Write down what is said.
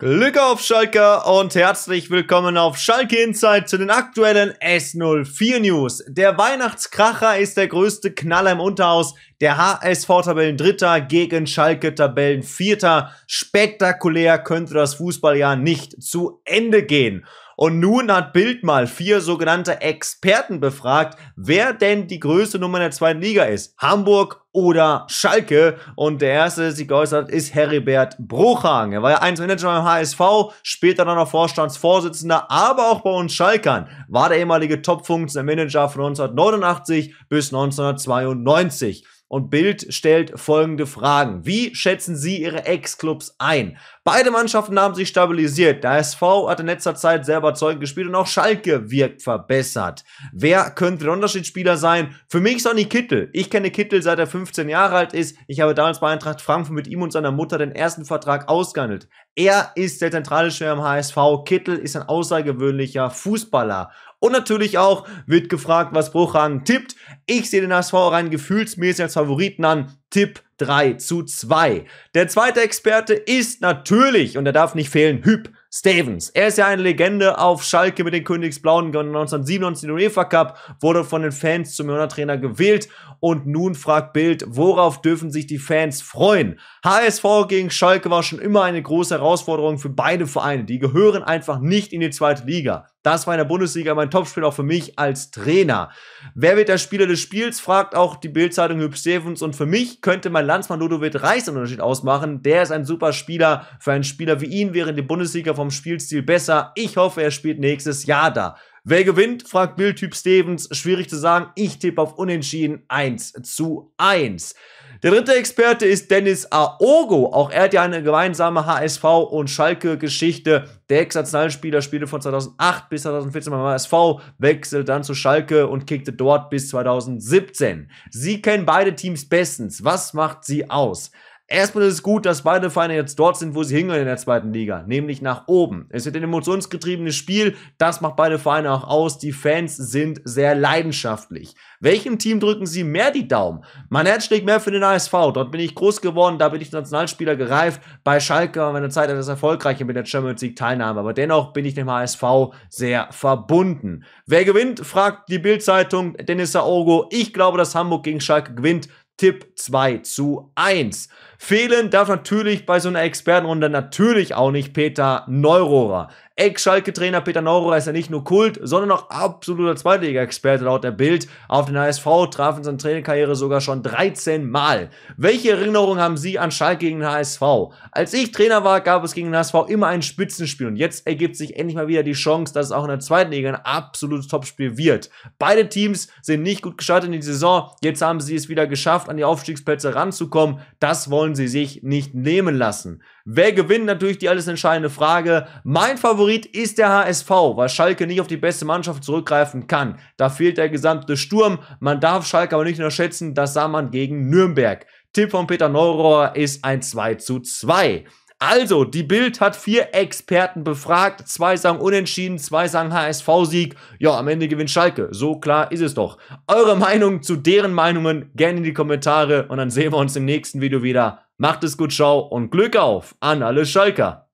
Glück auf Schalke und herzlich willkommen auf Schalke Insight zu den aktuellen S04 News. Der Weihnachtskracher ist der größte Knaller im Unterhaus. Der HSV Tabellen Dritter gegen Schalke Tabellen Vierter. Spektakulär könnte das Fußballjahr nicht zu Ende gehen. Und nun hat Bild mal vier sogenannte Experten befragt, wer denn die größte Nummer in der zweiten Liga ist. Hamburg oder Schalke. Und der erste, der sich geäußert hat, ist Heribert Bruchhang. Er war ja eins Manager beim HSV, später dann noch Vorstandsvorsitzender, aber auch bei uns Schalkern. War der ehemalige Top-Funktionär Manager von 1989 bis 1992. Und Bild stellt folgende Fragen. Wie schätzen Sie Ihre Ex-Clubs ein? Beide Mannschaften haben sich stabilisiert. Der SV hat in letzter Zeit sehr überzeugend gespielt und auch Schalke wirkt verbessert. Wer könnte der Unterschiedsspieler sein? Für mich Sonny Kittel. Ich kenne Kittel seit er 15 Jahre alt ist. Ich habe damals bei Eintracht Frankfurt mit ihm und seiner Mutter den ersten Vertrag ausgehandelt. Er ist der zentrale Schwer im HSV. Kittel ist ein außergewöhnlicher Fußballer. Und natürlich auch wird gefragt, was Bruchhagen tippt. Ich sehe den HSV rein gefühlsmäßig als Favoriten an. Tipp 3 zu 2. Der zweite Experte ist natürlich, und er darf nicht fehlen, Hüb Stevens. Er ist ja eine Legende auf Schalke mit den Königsblauen, gewann 1997 den UEFA Cup, wurde von den Fans zum Jona-Trainer gewählt und nun fragt Bild, worauf dürfen sich die Fans freuen? HSV gegen Schalke war schon immer eine große Herausforderung für beide Vereine. Die gehören einfach nicht in die zweite Liga. Das war in der Bundesliga mein Topspiel auch für mich als Trainer. Wer wird der Spieler des Spiels, fragt auch die Bildzeitung Hüb Stevens. Und für mich könnte mein Landsmann Ludovic Reis einen Unterschied ausmachen. Der ist ein super Spieler. Für einen Spieler wie ihn wäre die Bundesliga vom Spielstil besser. Ich hoffe, er spielt nächstes Jahr da. Wer gewinnt, fragt Bildtyp Stevens. Schwierig zu sagen. Ich tippe auf Unentschieden 1 zu 1. Der dritte Experte ist Dennis Aogo. Auch er hat ja eine gemeinsame HSV- und Schalke-Geschichte. Der Ex-Nationalspieler spielte von 2008 bis 2014 beim HSV, wechselte dann zu Schalke und kickte dort bis 2017. Sie kennen beide Teams bestens. Was macht sie aus? Erstmal ist es gut, dass beide Vereine jetzt dort sind, wo sie hingehen in der zweiten Liga, nämlich nach oben. Es wird ein emotionsgetriebenes Spiel, das macht beide Vereine auch aus. Die Fans sind sehr leidenschaftlich. Welchem Team drücken sie mehr die Daumen? Mein Herz schlägt mehr für den ASV. Dort bin ich groß geworden, da bin ich Nationalspieler gereift. Bei Schalke war meine Zeit etwas erfolgreicher mit der Champions League Teilnahme, aber dennoch bin ich dem ASV sehr verbunden. Wer gewinnt, fragt die Bildzeitung Dennis Aogo. Ich glaube, dass Hamburg gegen Schalke gewinnt. Tipp 2 zu 1. Fehlen darf natürlich bei so einer Expertenrunde natürlich auch nicht Peter Neurohrer. Ex-Schalke-Trainer Peter Neurohrer ist ja nicht nur Kult, sondern auch absoluter Zweitliga-Experte laut der Bild. Auf den HSV trafen seine Trainerkarriere sogar schon 13 Mal. Welche Erinnerungen haben Sie an Schalke gegen den HSV? Als ich Trainer war, gab es gegen den HSV immer ein Spitzenspiel und jetzt ergibt sich endlich mal wieder die Chance, dass es auch in der zweiten Liga ein absolutes Topspiel wird. Beide Teams sind nicht gut gestartet in die Saison. Jetzt haben sie es wieder geschafft, an die Aufstiegsplätze ranzukommen. Das wollen sollen sie sich nicht nehmen lassen. Wer gewinnt? Natürlich die alles entscheidende Frage. Mein Favorit ist der HSV, weil Schalke nicht auf die beste Mannschaft zurückgreifen kann. Da fehlt der gesamte Sturm. Man darf Schalke aber nicht unterschätzen. Das sah man gegen Nürnberg. Tipp von Peter Neurohr ist ein 2 zu 2. Also, die Bild hat vier Experten befragt. Zwei sagen Unentschieden, zwei sagen HSV-Sieg. Ja, am Ende gewinnt Schalke. So klar ist es doch. Eure Meinung zu deren Meinungen gerne in die Kommentare und dann sehen wir uns im nächsten Video wieder. Macht es gut, ciao und Glück auf an alle Schalker.